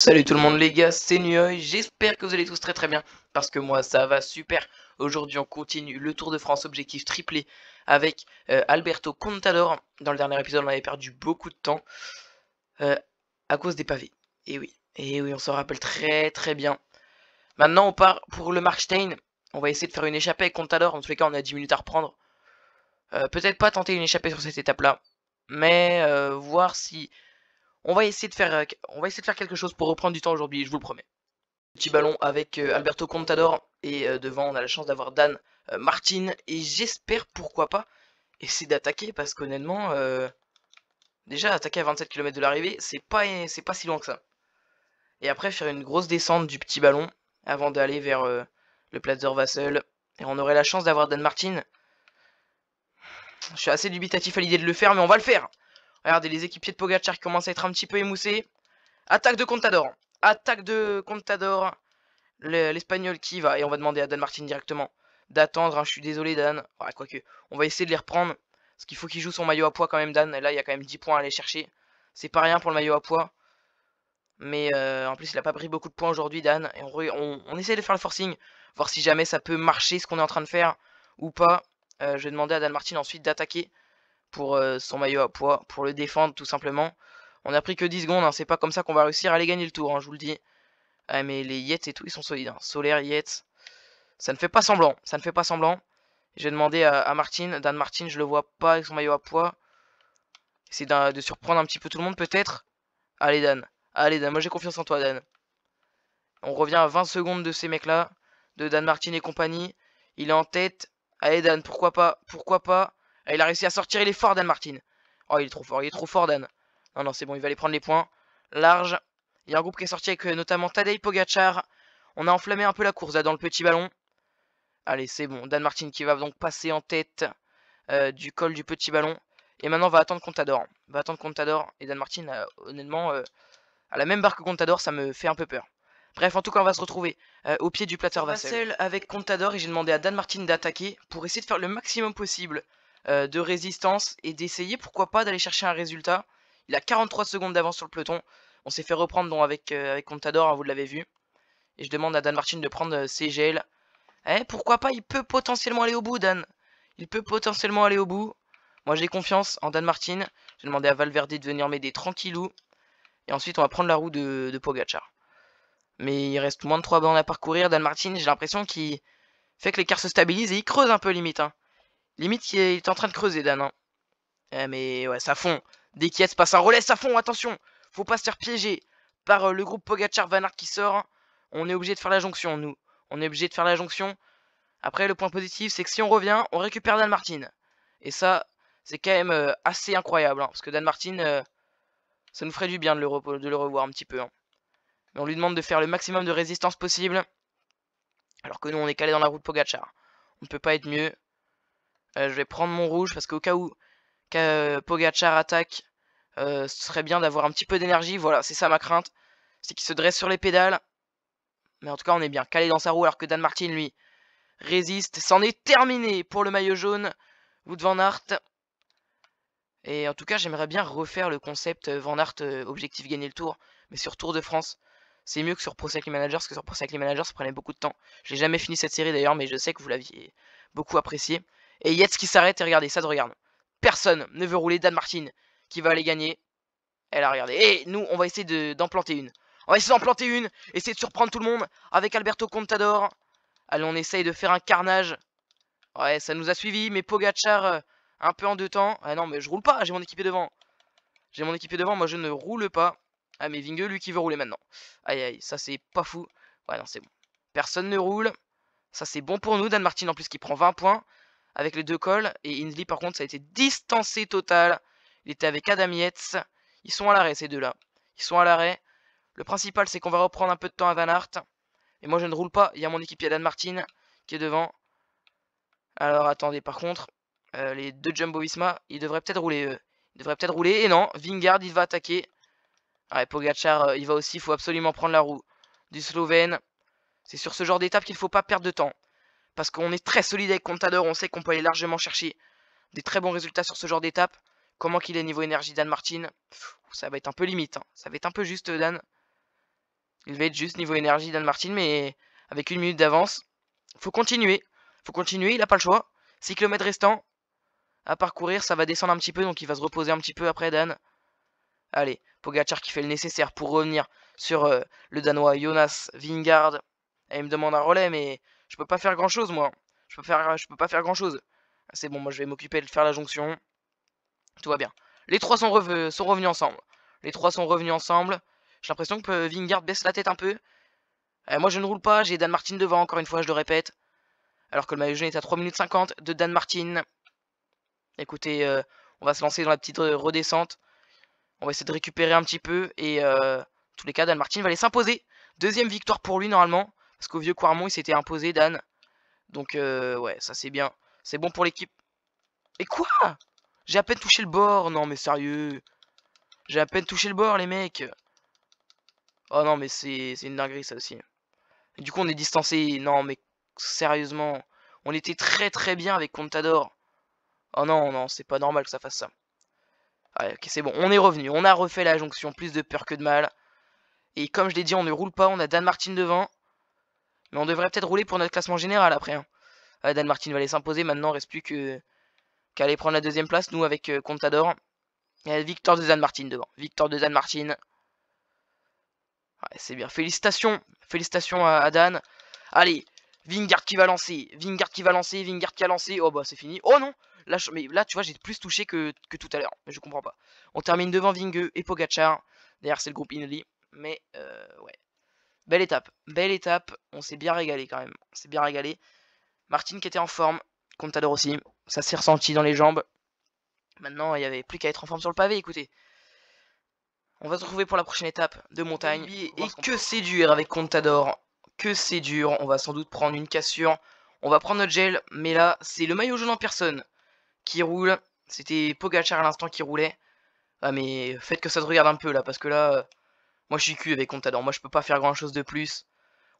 Salut tout le monde les gars, c'est Nuoy, j'espère que vous allez tous très très bien, parce que moi ça va super. Aujourd'hui on continue le Tour de France objectif triplé avec euh, Alberto Contador. Dans le dernier épisode on avait perdu beaucoup de temps euh, à cause des pavés. Et oui, et oui on s'en rappelle très très bien. Maintenant on part pour le Markstein, on va essayer de faire une échappée avec Contador, en tous les cas on a 10 minutes à reprendre. Euh, peut-être pas tenter une échappée sur cette étape là, mais voir si euh, on va essayer de faire, quelque chose pour reprendre du temps aujourd'hui, je vous le promets. Petit ballon avec euh, Alberto Contador et euh, devant on a la chance d'avoir Dan Martin et j'espère pourquoi pas essayer d'attaquer parce qu'honnêtement déjà attaquer à 27 km de l'arrivée c'est pas pas si loin que ça. Et après faire une grosse descente du petit ballon avant d'aller vers le le Platzer Vassel et on aurait la chance d'avoir Dan Martin. Je suis assez dubitatif à l'idée de le faire mais on va le faire. Regardez, les équipiers de pogachar qui commencent à être un petit peu émoussés. Attaque de Contador. Attaque de Contador. L'Espagnol qui va. Et on va demander à Dan Martin directement d'attendre. Hein. Je suis désolé, Dan. Ouais, quoique. On va essayer de les reprendre. Parce qu'il faut qu'il joue son maillot à poids quand même, Dan. Et là, il y a quand même 10 points à aller chercher. C'est pas rien pour le maillot à poids. Mais euh, en plus, il a pas pris beaucoup de points aujourd'hui, Dan. Et on, on, essaie de faire le forcing. Voir si jamais ça peut marcher ce qu'on est en train de faire ou pas. Euh, je vais demander à Dan Martin ensuite d'attaquer pour euh, son maillot à poids, pour le défendre tout simplement. On a pris que 10 secondes, hein. c'est pas comme ça qu'on va réussir à aller gagner le tour, hein, je vous le dis. Ah, mais les Yates et tout, ils sont solides. Hein. Solaire, Yates, ça ne fait pas semblant, ça ne fait pas semblant. J'ai demandé à, à, Martin, Dan Martin, je le vois pas avec son maillot à poids. C'est de surprendre un petit peu tout le monde peut-être. Allez Dan, allez Dan, moi j'ai confiance en toi Dan. On revient à 20 secondes de ces mecs là, de Dan Martin et compagnie. Il est en tête. Allez Dan, pourquoi pas, pourquoi pas. Ah, il a réussi à sortir, il est fort Dan Martin. Oh, il est trop fort, il est trop fort Dan. Non, non, c'est bon, il va aller prendre les points. Large. Il y a un groupe qui est sorti avec euh, notamment Tadej Pogachar. On a enflammé un peu la course là, dans le petit ballon. Allez, c'est bon. Dan Martin qui va donc passer en tête euh, du col du petit ballon. Et maintenant, on va attendre Contador. On va attendre Contador. Et Dan Martin, euh, honnêtement, à la même barre que Contador, ça me fait un peu peur. Bref, en tout cas, on va se retrouver au pied du plateau Vassel avec Contador. Et j'ai demandé à Dan Martin d'attaquer pour essayer de faire le maximum possible euh, de résistance et d'essayer, pourquoi pas, d'aller chercher un résultat. Il a 43 secondes d'avance sur le peloton. On s'est fait reprendre donc, avec, euh, avec Contador, hein, vous l'avez vu. Et je demande à Dan Martin de prendre ses euh, gels Eh, pourquoi pas, il peut potentiellement aller au bout, Dan. Il peut potentiellement aller au bout. Moi, j'ai confiance en Dan Martin. J'ai demandé à Valverde de venir m'aider tranquillou. Et ensuite, on va prendre la roue de, de Pogachar. Mais il reste moins de 3 bandes à parcourir. Dan Martin, j'ai l'impression qu'il fait que l'écart se stabilise et il creuse un peu limite. Hein. Limite, il est en train de creuser, Dan. Hein. Eh, mais ouais, ça fond. Dès qu'il se passe un relais, ça fond, attention. Faut pas se faire piéger par euh, le groupe Pogachar Van qui sort. On est obligé de faire la jonction, nous. On est obligé de faire la jonction. Après, le point positif, c'est que si on revient, on récupère Dan Martin. Et ça, c'est quand même euh, assez incroyable. Hein, parce que Dan Martin, euh, ça nous ferait du bien de le, revoir un petit peu. Hein. Mais on lui demande de faire le maximum de résistance possible. Alors que nous, on est calé dans la route Pogachar. On ne peut pas être mieux. Euh, je vais prendre mon rouge parce qu'au cas où euh, Pogachar attaque, euh, ce serait bien d'avoir un petit peu d'énergie. Voilà, c'est ça ma crainte. C'est qu'il se dresse sur les pédales. Mais en tout cas, on est bien calé dans sa roue alors que Dan Martin, lui, résiste. C'en est terminé pour le maillot jaune. Wood Van Aert. Et en tout cas, j'aimerais bien refaire le concept Van Aert objectif gagner le tour. Mais sur Tour de France, c'est mieux que sur Pro Cycling Manager, parce que sur Pro Cycling Manager, ça prenait beaucoup de temps. J'ai jamais fini cette série d'ailleurs, mais je sais que vous l'aviez beaucoup apprécié. Et Yetz qui s'arrête et regardez, ça de regarde. Personne ne veut rouler Dan Martin qui va aller gagner. Elle a regardé. Et nous, on va essayer d'en planter une. On va essayer d'en planter une. Essayer de surprendre tout le monde avec Alberto Contador. Allez, on essaye de faire un carnage. Ouais, ça nous a suivi, mais Pogachar euh, un peu en deux temps. Ah non, mais je roule pas, j'ai mon équipier devant. J'ai mon équipier devant, moi je ne roule pas. Ah, mais Vingue, lui qui veut rouler maintenant. Aïe, aïe, ça c'est pas fou. Ouais, non, c'est bon. Personne ne roule. Ça c'est bon pour nous, Dan Martin en plus qui prend 20 points avec les deux cols. Et Inzli par contre, ça a été distancé total. Il était avec Adam Ils sont à l'arrêt, ces deux-là. Ils sont à l'arrêt. Le principal, c'est qu'on va reprendre un peu de temps à Van Hart. Et moi, je ne roule pas. Il y a mon équipier Dan Martin qui est devant. Alors, attendez, par contre, euh, les deux Jumbo Visma, ils devraient peut-être rouler, eux. Ils devraient peut-être rouler. Et non, Vingard, il va attaquer. Ah, Pogachar, euh, il va aussi. Il faut absolument prendre la roue du Slovène. C'est sur ce genre d'étape qu'il ne faut pas perdre de temps. Parce qu'on est très solide avec Contador, on sait qu'on peut aller largement chercher des très bons résultats sur ce genre d'étape. Comment qu'il est niveau énergie Dan Martin Ça va être un peu limite, hein. ça va être un peu juste Dan. Il va être juste niveau énergie Dan Martin, mais avec une minute d'avance. Faut continuer, faut continuer, il n'a pas le choix. 6 km restants à parcourir, ça va descendre un petit peu, donc il va se reposer un petit peu après Dan. Allez, Pogachar qui fait le nécessaire pour revenir sur euh, le Danois Jonas Vingard. Et il me demande un relais, mais je peux pas faire grand chose, moi. Je peux, faire, je peux pas faire grand chose. C'est bon, moi je vais m'occuper de faire la jonction. Tout va bien. Les trois sont, sont revenus ensemble. Les trois sont revenus ensemble. J'ai l'impression que Vingard baisse la tête un peu. Euh, moi je ne roule pas, j'ai Dan Martin devant, encore une fois, je le répète. Alors que le maillot jaune est à 3 minutes 50 de Dan Martin. Écoutez, euh, on va se lancer dans la petite redescente. On va essayer de récupérer un petit peu. Et euh, tous les cas, Dan Martin va aller s'imposer. Deuxième victoire pour lui normalement. Parce qu'au vieux Quarmont, il s'était imposé, Dan. Donc, euh, ouais, ça c'est bien. C'est bon pour l'équipe. Et quoi J'ai à peine touché le bord. Non, mais sérieux. J'ai à peine touché le bord, les mecs. Oh non, mais c'est une dinguerie, ça aussi. du coup, on est distancé. Non, mais sérieusement. On était très très bien avec Contador. Oh non, non, c'est pas normal que ça fasse ça. ok, c'est bon. On est revenu. On a refait la jonction. Plus de peur que de mal. Et comme je l'ai dit, on ne roule pas. On a Dan Martin devant. Mais on devrait peut-être rouler pour notre classement général après. Hein. Ah, Dan Martin va aller s'imposer. Maintenant, reste plus que qu'à aller prendre la deuxième place, nous, avec euh, Contador. Victor de Dan Martin devant. Victor de Dan Martin. c'est bien. Félicitations. Félicitations à, Dan. Allez, Vingard qui va lancer. Vingard qui va lancer. Vingard qui a lancé. Oh bah, c'est fini. Oh non Là, mais là, tu vois, j'ai plus touché que, tout à l'heure. Mais Je comprends pas. On termine devant Vingue et Pogachar. D'ailleurs, c'est le groupe Inli. Mais, euh, ouais. Belle étape, belle étape. On s'est bien régalé quand même. On s'est bien régalé. Martine qui était en forme, Contador aussi. Ça s'est ressenti dans les jambes. Maintenant, il n'y avait plus qu'à être en forme sur le pavé, écoutez. On va se retrouver pour la prochaine étape de montagne. Et, que c'est dur avec Contador. Que c'est dur. On va sans doute prendre une cassure. On va prendre notre gel. Mais là, c'est le maillot jaune en personne qui roule. C'était Pogachar à l'instant qui roulait. Ah mais faites que ça te regarde un peu là. Parce que là, moi, je suis cul avec Contador. Moi, je peux pas faire grand chose de plus.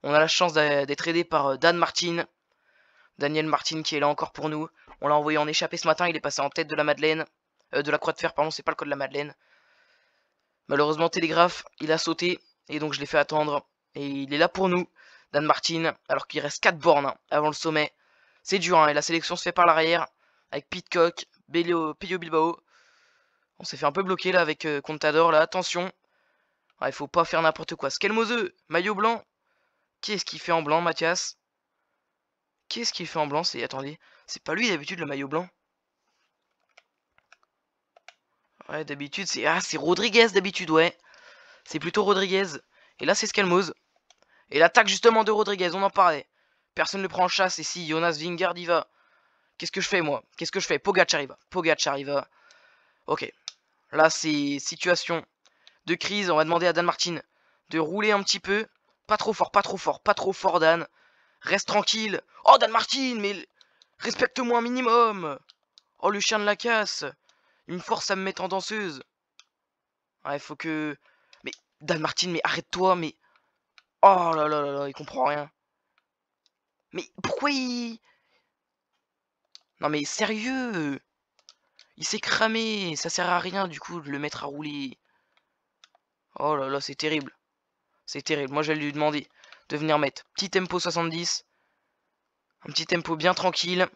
On a la chance d'être aidé par euh, Dan Martin. Daniel Martin qui est là encore pour nous. On l'a envoyé en échappée ce matin. Il est passé en tête de la Madeleine. Euh, de la Croix de Fer, pardon, c'est pas le code de la Madeleine. Malheureusement, Télégraphe, il a sauté. Et donc, je l'ai fait attendre. Et il est là pour nous, Dan Martin. Alors qu'il reste 4 bornes hein, avant le sommet. C'est dur, hein, et la sélection se fait par l'arrière. Avec Pitcock, Pio Bilbao. On s'est fait un peu bloquer là avec euh, Contador. Là, attention, ah, il faut pas faire n'importe quoi. Skelmoseux, maillot blanc. Qu'est-ce qu'il fait en blanc, Mathias Qu'est-ce qu'il fait en blanc C'est attendez, c'est pas lui d'habitude le maillot blanc. Ouais, d'habitude c'est ah, c'est Rodriguez d'habitude, ouais. C'est plutôt Rodriguez. Et là c'est Scalmose Et l'attaque justement de Rodriguez, on en parlait. Personne ne le prend en chasse et si Jonas Vingard y va. Qu'est-ce que je fais moi Qu'est-ce que je fais Pogacar y va. Pogacar OK. Là c'est situation de crise. On va demander à Dan Martin de rouler un petit peu. Pas trop fort, pas trop fort, pas trop fort, Dan. Reste tranquille. Oh, Dan Martin, mais respecte-moi un minimum. Oh, le chien de la casse. Il me force à me mettre en danseuse. Il faut que... Mais, Dan Martin, mais arrête-toi, mais... Oh là là là là, il comprend rien. Mais pourquoi il... Non mais sérieux Il s'est cramé, ça sert à rien du coup de le mettre à rouler. Oh là là, c'est terrible. C'est terrible. Moi, j'allais lui demander de venir mettre petit tempo 70. Un petit tempo bien tranquille.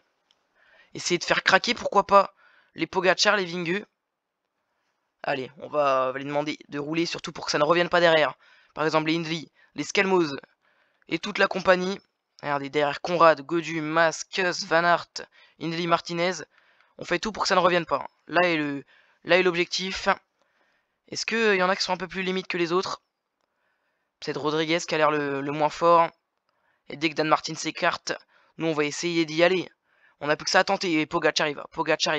Essayer de faire craquer, pourquoi pas, les Pogachar, les Vingu. Allez, on va, lui demander de rouler, surtout pour que ça ne revienne pas derrière. Par exemple, les Indli les Scalmose et toute la compagnie. Regardez, derrière Conrad, Godu, Mas, Kuss, Van Hart, Martinez. On fait tout pour que ça ne revienne pas. Là est l'objectif. Est-ce qu'il euh, y en a qui sont un peu plus limites que les autres peut Rodriguez qui a l'air le, moins fort. Et dès que Dan Martin s'écarte, nous on va essayer d'y aller. On n'a plus que ça à tenter. Et Pogacar y va. Pogacar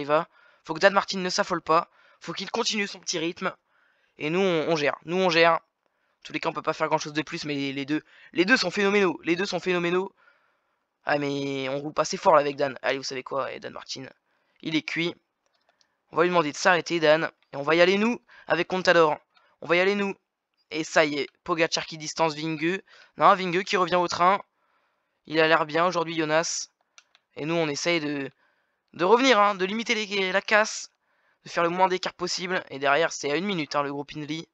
Faut que Dan Martin ne s'affole pas. Faut qu'il continue son petit rythme. Et nous on, gère. Nous on gère. En tous les cas on peut pas faire grand chose de plus mais les deux. Les deux sont phénoménaux. Les deux sont phénoménaux. Ah mais on roule pas assez fort là avec Dan. Allez vous savez quoi, et eh, Dan Martin. Il est cuit. On va lui demander de s'arrêter, Dan. Et on va y aller, nous, avec Contador. On va y aller, nous. Et ça y est, Pogacar qui distance Vingue. Non, Vingue qui revient au train. Il a l'air bien aujourd'hui, Jonas. Et nous, on essaye de, de revenir, hein, de limiter les, la casse, de faire le moins d'écart possible. Et derrière, c'est à une minute, hein, le groupe Inly.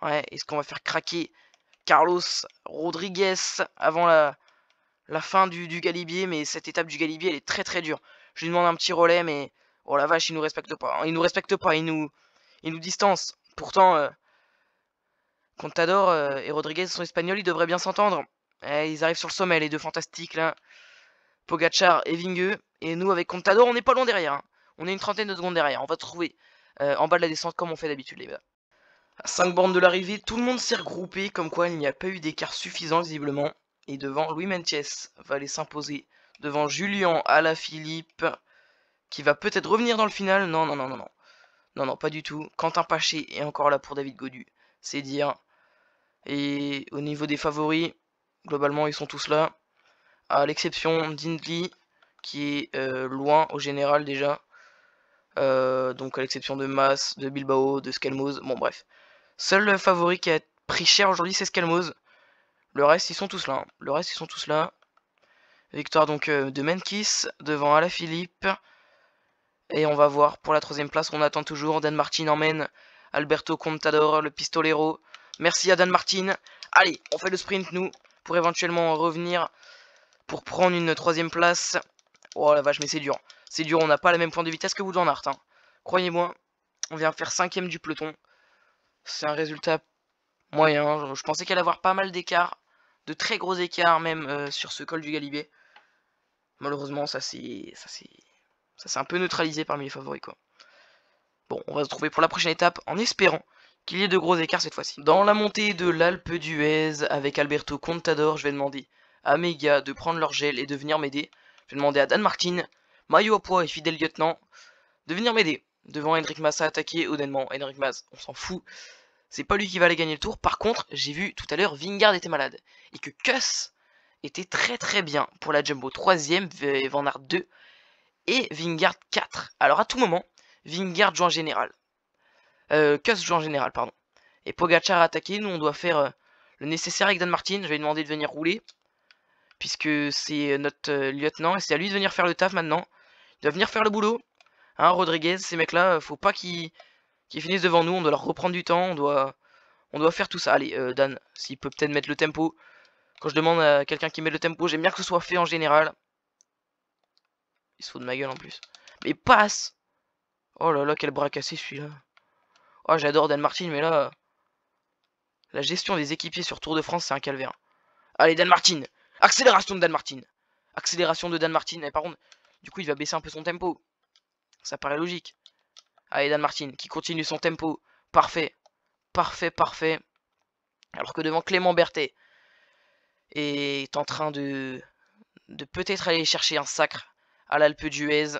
Ouais, est-ce qu'on va faire craquer Carlos Rodriguez avant la, la fin du, du, Galibier Mais cette étape du Galibier, elle est très très dure. Je lui demande un petit relais, mais Oh la vache, ils nous respectent pas. Hein. Ils nous respectent pas, ils nous, ils nous distancent. Pourtant, euh, Contador euh, et Rodriguez sont espagnols, ils devraient bien s'entendre. Eh, ils arrivent sur le sommet, les deux fantastiques là. Pogachar et Vingueux. Et nous, avec Contador, on n'est pas loin derrière. Hein. On est une trentaine de secondes derrière. On va trouver euh, en bas de la descente comme on fait d'habitude, les gars. À 5 bornes de l'arrivée, tout le monde s'est regroupé, comme quoi il n'y a pas eu d'écart suffisant visiblement. Et devant, Louis Mentiès va aller s'imposer. Devant Julian Alaphilippe, qui va peut-être revenir dans le final. Non, non, non, non, non. Non, non, pas du tout. Quentin Paché est encore là pour David Godu. C'est dire. Et au niveau des favoris, globalement, ils sont tous là. À l'exception d'Indley, qui est euh, loin au général déjà. Euh, donc à l'exception de Mas, de Bilbao, de Skelmoz. Bon, bref. Seul favori qui a pris cher aujourd'hui, c'est Skelmoz. Le reste, ils sont tous là. Hein. Le reste, ils sont tous là. Victoire donc euh, de Menkis devant Alaphilippe. Philippe. Et on va voir pour la troisième place qu'on attend toujours. Dan Martin emmène Alberto Contador, le pistolero. Merci à Dan Martin. Allez, on fait le sprint nous pour éventuellement revenir pour prendre une troisième place. Oh la vache, mais c'est dur. C'est dur, on n'a pas la même point de vitesse que vous Art. Hein. Croyez-moi, on vient faire cinquième du peloton. C'est un résultat moyen. Je pensais qu'elle allait avoir pas mal d'écarts, de très gros écarts même euh, sur ce col du Galibet. Malheureusement, ça c'est ça c'est ça s'est un peu neutralisé parmi les favoris, quoi. Bon, on va se retrouver pour la prochaine étape en espérant qu'il y ait de gros écarts cette fois-ci. Dans la montée de l'Alpe d'Huez avec Alberto Contador, je vais demander à mes gars de prendre leur gel et de venir m'aider. Je vais demander à Dan Martin, à poids et fidèle lieutenant de venir m'aider. Devant Henrik Massa attaquer honnêtement, Henrik Massa, on s'en fout. C'est pas lui qui va aller gagner le tour. Par contre, j'ai vu tout à l'heure, Vingard était malade. Et que Kuss était très très bien pour la Jumbo. 3ème Troisième, Van Aert 2, et Vingard 4. Alors à tout moment, Vingard joue en général. Euh, Kuss joue en général, pardon. Et Pogachar a attaqué, nous on doit faire euh, le nécessaire avec Dan Martin. Je vais lui demander de venir rouler, puisque c'est notre euh, lieutenant, et c'est à lui de venir faire le taf maintenant. Il doit venir faire le boulot. Hein, Rodriguez, ces mecs-là, euh, faut pas qu'ils finissent devant nous, on doit leur reprendre du temps, on doit, on doit faire tout ça. Allez, Dan, s'il peut peut-être mettre le tempo. Quand je demande à quelqu'un qui met le tempo, j'aime bien que ce soit fait en général. Il se fout de ma gueule en plus. Mais passe Oh là là, quel bras cassé celui-là. Oh, j'adore Dan Martin, mais là... La gestion des équipiers sur Tour de France, c'est un calvaire. Allez, Dan Martin Accélération de Dan Martin Accélération de Dan Martin. Et eh, par contre, du coup, il va baisser un peu son tempo. Ça paraît logique. Allez, Dan Martin, qui continue son tempo. Parfait. Parfait, parfait. Alors que devant Clément Berthet est en train de, de peut-être aller chercher un sacre ah à l'Alpe d'Huez.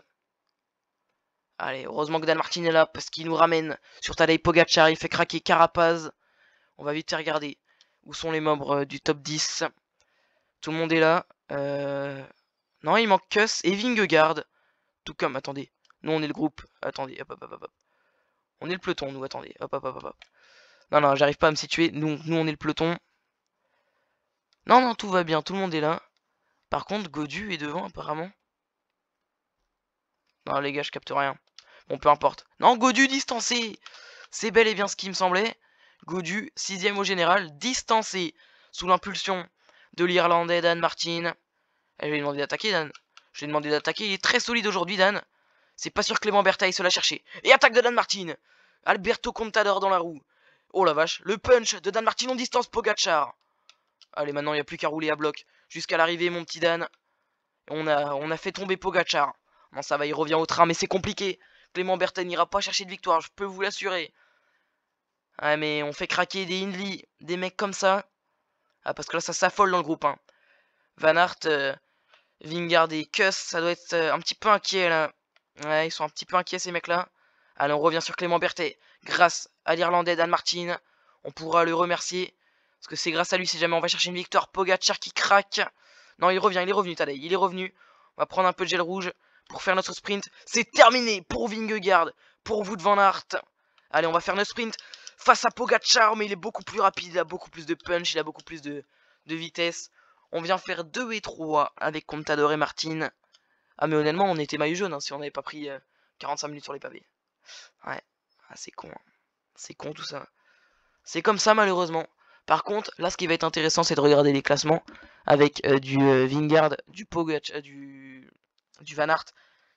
Allez, heureusement que Dan Martin est là parce qu'il nous ramène sur Tadej Pogacar. Il fait craquer Carapaz. On va vite regarder où sont les membres euh, du top 10. Tout le monde est là. Euh, non, il manque Kuss et Vingegaard. Tout comme, attendez. Nous, on est le groupe. Attendez, hop, hop, hop, hop. On est le peloton, nous, attendez. Hop, hop, hop, hop. Non, non, j'arrive pas à me situer. nous, on est le peloton. Non, non, tout va bien. Tout le monde est là. Par contre, Godu est devant, apparemment. Ah, les gars, je capte rien. Bon, peu importe. Non, Godu distancé C'est bel et bien ce qui me semblait. Godu, sixième au général, distancé sous l'impulsion de l'Irlandais Dan Martin. Eh, je lui ai demandé d'attaquer, Dan. Je lui ai demandé d'attaquer. Il est très solide aujourd'hui, Dan. C'est pas sûr que Clément Bertaille se l'a cherché. Et attaque de Dan Martin Alberto Contador dans la roue. Oh la vache, le punch de Dan Martin en distance Pogachar. Allez, maintenant, il n'y a plus qu'à rouler à bloc. Jusqu'à l'arrivée, mon petit Dan. On a, on a fait tomber Pogachar. Bon, ça va, il revient au train, mais c'est compliqué. Clément Berthet n'ira pas chercher de victoire, je peux vous l'assurer. Ouais mais on fait craquer des Hindley, des mecs comme ça. Ah, parce que là, ça s'affole dans le groupe. Hein. Van Hart, euh, Vingard et Kuss, ça doit être euh, un petit peu inquiet, là. Ouais, ils sont un petit peu inquiets, ces mecs-là. Allez, on revient sur Clément Berthet. Grâce à l'Irlandais Dan Martin, on pourra le remercier. Parce que c'est grâce à lui, si jamais on va chercher une victoire, Pogacar qui craque. Non, il revient, il est revenu, il est revenu. On va prendre un peu de gel rouge pour faire notre sprint. C'est terminé pour Vingegaard, pour Wood Van Aert. Allez, on va faire notre sprint face à Pogacar, mais il est beaucoup plus rapide, il a beaucoup plus de punch, il a beaucoup plus de, vitesse. On vient faire 2 et 3 avec Contador et Martin. Ah mais honnêtement, on était maillot jaune hein, si on n'avait pas pris 45 euh, minutes sur les pavés. Ouais, ah, c'est con. Hein. C'est con tout ça. C'est comme ça malheureusement. Par contre, là ce qui va être intéressant c'est de regarder les classements avec euh, du euh, Vingegaard. Vingard, du Pogacar, du du Van Aert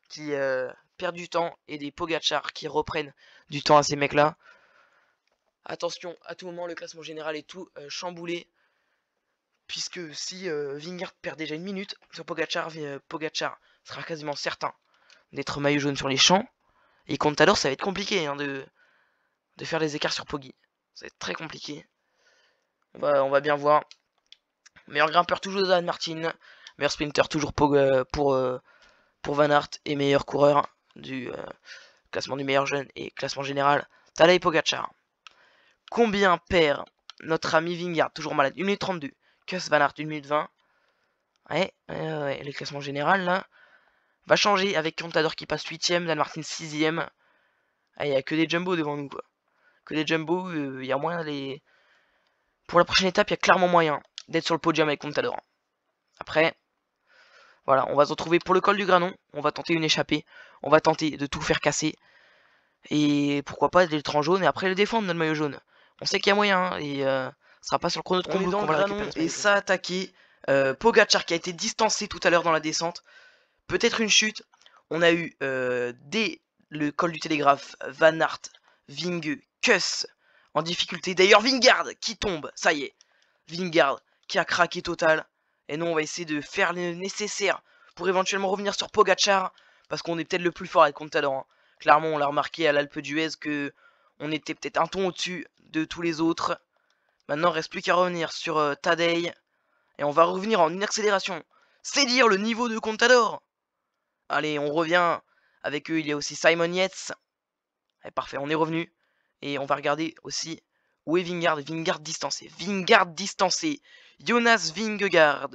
qui euh, perd du temps et des Pogachar qui reprennent du temps à ces mecs-là. Attention, à tout moment, le classement général est tout euh, chamboulé. Puisque si euh, perd déjà une minute sur Pogachar, euh, Pogachar sera quasiment certain d'être maillot jaune sur les champs. Et alors ça va être compliqué hein, de, de faire les écarts sur Poggy. Ça va être très compliqué. On va, bien voir. Meilleur grimpeur toujours Dan Martin. Meilleur sprinter toujours pour, pour pour Van Aert et meilleur coureur du euh, classement du meilleur jeune et classement général, Talay Pogacar. Combien perd notre ami Vingard, toujours malade, 1 minute 32, Kuss Van Aert 1 minute 20. Ouais, ouais, le classement général là va changer avec Contador qui passe 8ème, Dan Martin 6ème. Ah, il n'y a que des jumbo devant nous quoi. Que des jumbo, euh, il y a moyen les. Pour la prochaine étape, il y a clairement moyen d'être sur le podium avec Contador. Après, voilà, on va se retrouver pour le col du Granon. On va tenter une échappée. On va tenter de tout faire casser. Et pourquoi pas le en jaune et après le défendre, le maillot jaune. On sait qu'il y a moyen. Hein, et ça euh, ne sera pas sur le chrono de combo qu'on va Granon Et ça a attaqué. Euh, Pogachar qui a été distancé tout à l'heure dans la descente. Peut-être une chute. On a eu euh, dès le col du télégraphe Van Hart. Vingue, Kuss en difficulté. D'ailleurs Vingard qui tombe, ça y est. Vingard qui a craqué total. Et nous, on va essayer de faire le nécessaire pour éventuellement revenir sur Pogachar. Parce qu'on est peut-être le plus fort avec Contador. Hein. Clairement, on l'a remarqué à l'Alpe d'Huez que on était peut-être un ton au-dessus de tous les autres. Maintenant, il reste plus qu'à revenir sur euh, Tadej. Et on va revenir en une accélération. C'est dire le niveau de Contador. Allez, on revient. Avec eux, il y a aussi Simon Yates. Et parfait, on est revenu. Et on va regarder aussi où est Vingard. Vingard distancé. Vingard distancé. Jonas Vingegaard.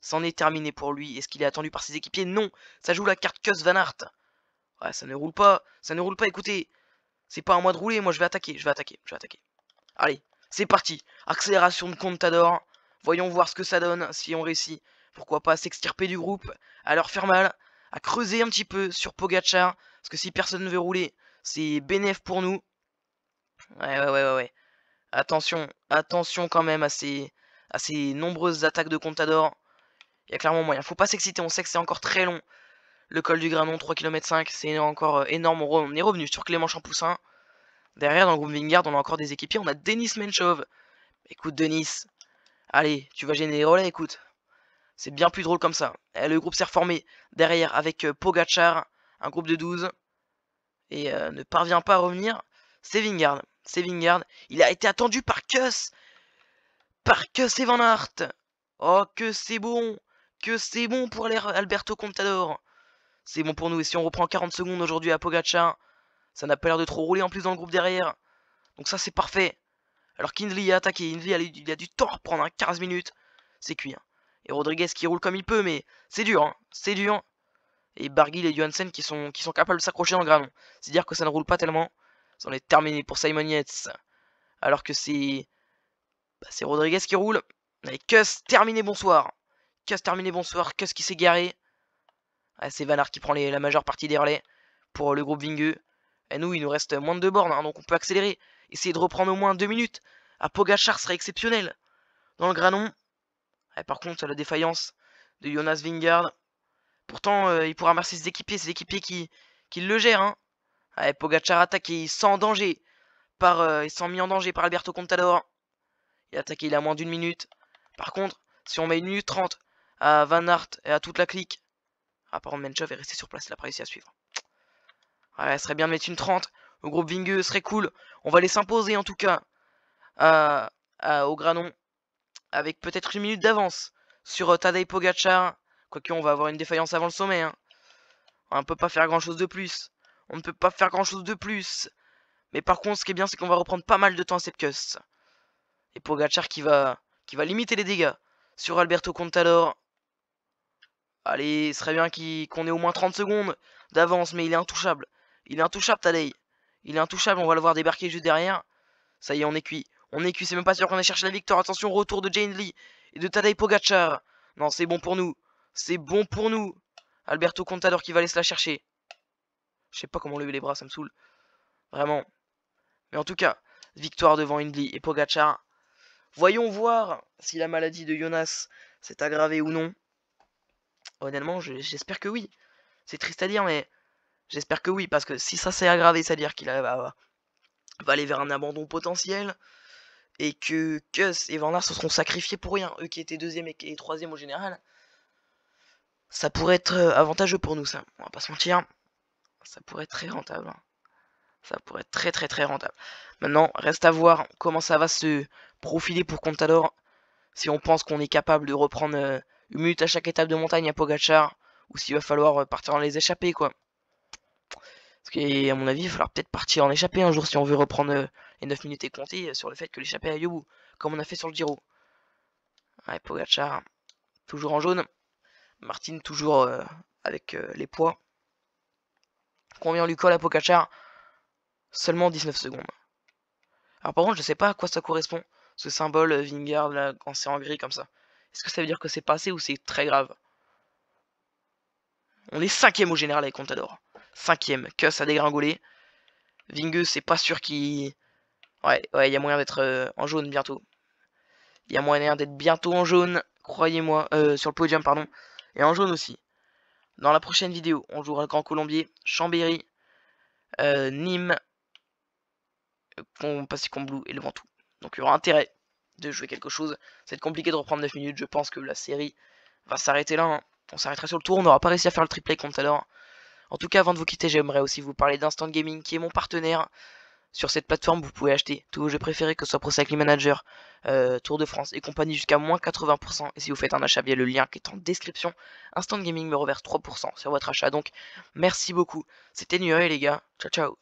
C'en est terminé pour lui. Est-ce qu'il est attendu par ses équipiers Non. Ça joue la carte Kuss Van Aert. Ouais, ça ne roule pas. Ça ne roule pas. Écoutez, c'est pas à moi de rouler. Moi, je vais attaquer. Je vais attaquer. Je vais attaquer. Allez, c'est parti. Accélération de Contador. Voyons voir ce que ça donne si on réussit. Pourquoi pas s'extirper du groupe, à leur faire mal, à creuser un petit peu sur Pogacha. Parce que si personne ne veut rouler, c'est bénéf pour nous. Ouais, ouais, ouais, ouais. Attention, attention quand même à ces, à ces nombreuses attaques de Contador. Il y a clairement moyen. Faut pas s'exciter, on sait que c'est encore très long. Le col du Granon, 3 km 5, c'est encore euh, énorme. On est revenu sur Clément Champoussin. Derrière, dans le groupe Vingard, on a encore des équipiers. On a Denis Menchov. Écoute, Denis, allez, tu vas gêner les relais, écoute. C'est bien plus drôle comme ça. Eh, le groupe s'est reformé derrière avec euh, Pogachar, un groupe de 12. Et euh, ne parvient pas à revenir. C'est Vingard. C'est Vingard. Il a été attendu par Kuss par que c'est Van Hart Oh, que c'est bon Que c'est bon pour Alberto Contador C'est bon pour nous, et si on reprend 40 secondes aujourd'hui à pogacha ça n'a pas l'air de trop rouler en plus dans le groupe derrière. Donc ça, c'est parfait. Alors Kindly a attaqué, Hindley, il a du temps à reprendre, 15 hein, minutes, c'est cuit. Hein. Et Rodriguez qui roule comme il peut, mais c'est dur, hein. c'est dur. Et Barguil et Johansen qui sont, capables de s'accrocher dans le C'est C'est dire que ça ne roule pas tellement. C'en est terminé pour Simon Yates. Alors que c'est bah, c'est Rodriguez qui roule. Allez, Cuss, terminé, bonsoir. Cuss, terminé, bonsoir. Qu'est-ce qui s'est garé. c'est Vanard qui prend la majeure partie des relais pour le groupe Vingueux. Et nous, il nous reste moins de deux bornes, hein, donc on peut accélérer. Essayer de reprendre au moins deux minutes. À ah, Pogachar serait exceptionnel. Dans le granon. par contre, la défaillance de Jonas Vingard. Pourtant, euh, il pourra remercier ses équipiers. C'est l'équipier qui, qui le gère. Hein. Pogachar attaque et il sent danger. Par, euh, il sent mis en danger par Alberto Contador et attaquer. Il a moins d'une minute. Par contre, si on met une minute trente à Van Hart et à toute la clique. Ah, par contre, Menchov est resté sur place. Il a pas réussi à suivre. Ouais, ce serait bien de mettre une trente au groupe Vingueux serait cool. On va les s'imposer en tout cas au Granon. Avec peut-être une minute d'avance sur euh, Tadej Pogacar. Quoique on va avoir une défaillance avant le sommet. Hein. On ne peut pas faire grand chose de plus. On ne peut pas faire grand chose de plus. Mais par contre, ce qui est bien, c'est qu'on va reprendre pas mal de temps à cette et Pogachar qui va, qui va limiter les dégâts sur Alberto Contador. Allez, ce serait bien qu'on ait au moins 30 secondes d'avance, mais il est intouchable. Il est intouchable, Tadei. Il est intouchable, on va le voir débarquer juste derrière. Ça y est, on est cuit. On est cuit, c'est même pas sûr qu'on ait cherché la victoire. Attention, retour de Jane Lee et de Tadei Pogachar. Non, c'est bon pour nous. C'est bon pour nous. Alberto Contador qui va aller se la chercher. Je sais pas comment lever les bras, ça me saoule. Vraiment. Mais en tout cas, victoire devant Hindley et Pogachar. Voyons voir si la maladie de Jonas s'est aggravée ou non. Honnêtement, j'espère que oui. C'est triste à dire, mais j'espère que oui, parce que si ça s'est aggravé, c'est-à-dire qu'il va, aller vers un abandon potentiel, et que Kuss et Van se seront sacrifiés pour rien, eux qui étaient deuxième et, troisième au général, ça pourrait être euh, avantageux pour nous, ça. On va pas se mentir, ça pourrait être très rentable. Hein. Ça pourrait être très très très rentable. Maintenant, reste à voir comment ça va se profiler pour Contador. Si on pense qu'on est capable de reprendre euh, une minute à chaque étape de montagne à Pogachar, ou s'il va falloir euh, partir en les échappées, quoi. Parce qu'à mon avis, il va falloir peut-être partir en échappée un jour si on veut reprendre euh, les 9 minutes et compter sur le fait que l'échappée aille au bout, comme on a fait sur le Giro. Ouais, Pogachar, toujours en jaune. Martine, toujours avec les poids. Combien on lui colle à Pogachar seulement 19 secondes. Alors par contre, je sais pas à quoi ça correspond, ce symbole euh, Vingard là, quand c'est en gris comme ça. Est-ce que ça veut dire que c'est passé ou c'est très grave On est cinquième au général avec Contador. Cinquième, Que ça dégringolé. Vingus, c'est pas sûr qu'il... Ouais, ouais, il y a moyen d'être euh, en jaune bientôt. Il y a moyen d'être bientôt en jaune, croyez-moi, euh, sur le podium, pardon. Et en jaune aussi. Dans la prochaine vidéo, on jouera le Grand Colombier, Chambéry, euh, Nîmes, Passicon Blue et le Ventoux. Donc il y aura intérêt de jouer quelque chose. C'est compliqué de reprendre 9 minutes. Je pense que la série va s'arrêter là. Hein. On s'arrêtera sur le tour. On n'aura pas réussi à faire le triplé comme tout En tout cas, avant de vous quitter, j'aimerais aussi vous parler d'Instant Gaming qui est mon partenaire. Sur cette plateforme, vous pouvez acheter tous vos jeux préférés, que ce soit Pro Cycling Manager, euh, Tour de France et compagnie, jusqu'à moins 80%. Et si vous faites un achat via le lien qui est en description, Instant Gaming me reverse 3% sur votre achat. Donc, merci beaucoup. C'était Nuel, les gars. Ciao, ciao.